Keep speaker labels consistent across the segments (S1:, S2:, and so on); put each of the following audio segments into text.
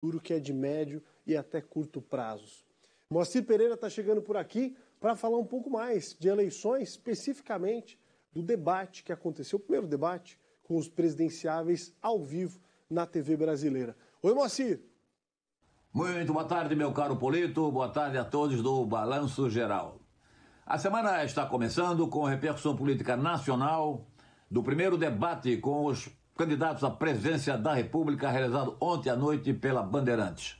S1: futuro que é de médio e até curto prazos. Moacir Pereira está chegando por aqui para falar um pouco mais de eleições, especificamente do debate que aconteceu, o primeiro debate com os presidenciáveis ao vivo na TV brasileira. Oi, Moacir! Muito boa tarde, meu caro Polito, boa tarde a todos do Balanço Geral. A semana está começando com repercussão política nacional do primeiro debate com os candidatos à presidência da República, realizado ontem à noite pela Bandeirantes.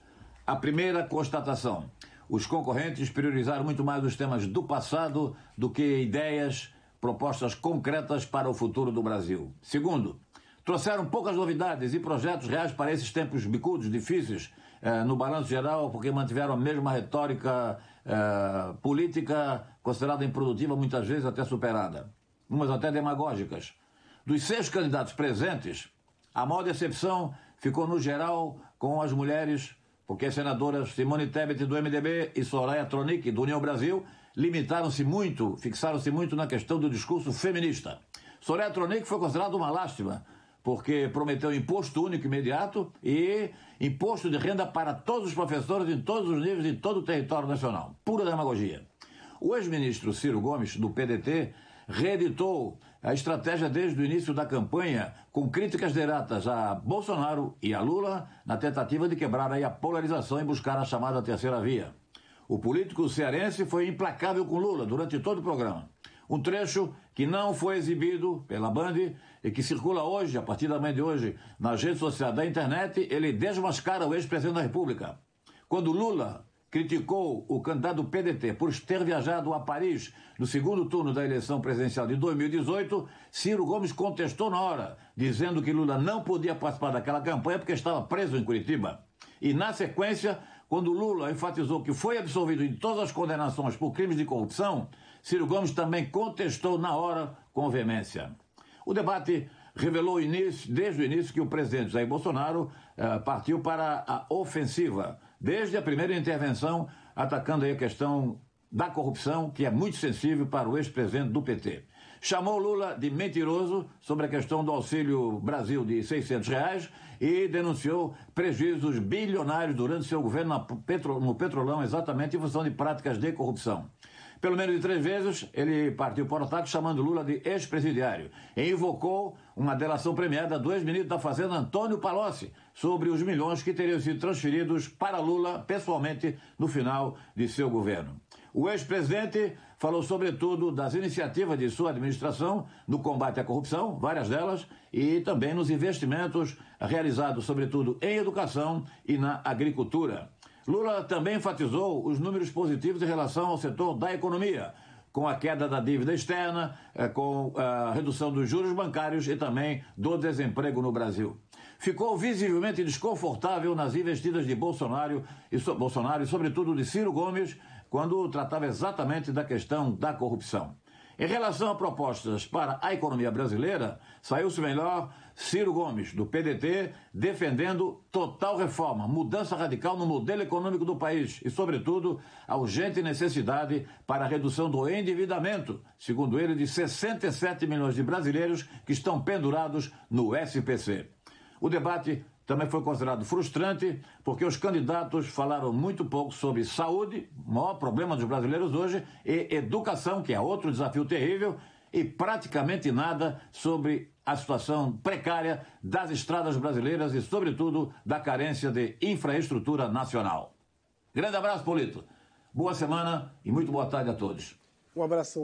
S1: A primeira constatação: os concorrentes priorizaram muito mais os temas do passado do que ideias, propostas concretas para o futuro do Brasil. Segundo, trouxeram poucas novidades e projetos reais para esses tempos bicudos, difíceis, eh, no balanço geral, porque mantiveram a mesma retórica eh, política, considerada improdutiva, muitas vezes até superada, umas até demagógicas. Dos seis candidatos presentes, a maior decepção ficou no geral com as mulheres, porque as senadoras Simone Tebet do MDB e Soraya Tronic do União Brasil limitaram-se muito, fixaram-se muito na questão do discurso feminista. Soraya Tronic foi considerada uma lástima, porque prometeu imposto único imediato e imposto de renda para todos os professores em todos os níveis em todo o território nacional. Pura demagogia. O ex-ministro Ciro Gomes, do PDT, reeditou a estratégia desde o início da campanha, com críticas deratas a Bolsonaro e a Lula, na tentativa de quebrar a polarização e buscar a chamada terceira via. O político cearense foi implacável com Lula durante todo o programa. Um trecho que não foi exibido pela Band e que circula hoje, a partir da manhã de hoje, nas redes sociais da internet, ele desmascara o ex-presidente da República. Quando Lula criticou o candidato do PDT por ter viajado a Paris no segundo turno da eleição presidencial de 2018, Ciro Gomes contestou na hora, dizendo que Lula não podia participar daquela campanha porque estava preso em Curitiba. E na sequência, quando Lula enfatizou que foi absolvido de todas as condenações por crimes de corrupção, Ciro Gomes também contestou na hora com veemência. O debate revelou início, desde o início que o presidente Jair Bolsonaro eh, partiu para a ofensiva desde a primeira intervenção, atacando aí a questão da corrupção, que é muito sensível para o ex-presidente do PT. Chamou Lula de mentiroso sobre a questão do auxílio Brasil de 600 reais e denunciou prejuízos bilionários durante seu governo no petrolão, exatamente em função de práticas de corrupção. Pelo menos de três vezes, ele partiu para o ataque chamando Lula de ex-presidiário e invocou uma delação premiada do ex-ministro da Fazenda, Antônio Palocci, sobre os milhões que teriam sido transferidos para Lula pessoalmente no final de seu governo. O ex-presidente falou sobretudo das iniciativas de sua administração no combate à corrupção, várias delas, e também nos investimentos realizados, sobretudo, em educação e na agricultura. Lula também enfatizou os números positivos em relação ao setor da economia, com a queda da dívida externa, eh, com eh, a redução dos juros bancários e também do desemprego no Brasil. Ficou visivelmente desconfortável nas investidas de Bolsonaro e, Bolsonaro, e sobretudo de Ciro Gomes, quando tratava exatamente da questão da corrupção. Em relação a propostas para a economia brasileira, saiu-se melhor Ciro Gomes, do PDT, defendendo total reforma, mudança radical no modelo econômico do país e, sobretudo, a urgente necessidade para a redução do endividamento, segundo ele, de 67 milhões de brasileiros que estão pendurados no SPC. O debate também foi considerado frustrante, porque os candidatos falaram muito pouco sobre saúde, o maior problema dos brasileiros hoje, e educação, que é outro desafio terrível, e praticamente nada sobre a situação precária das estradas brasileiras e, sobretudo, da carência de infraestrutura nacional. Grande abraço, Polito. Boa semana e muito boa tarde a todos. Um abraço.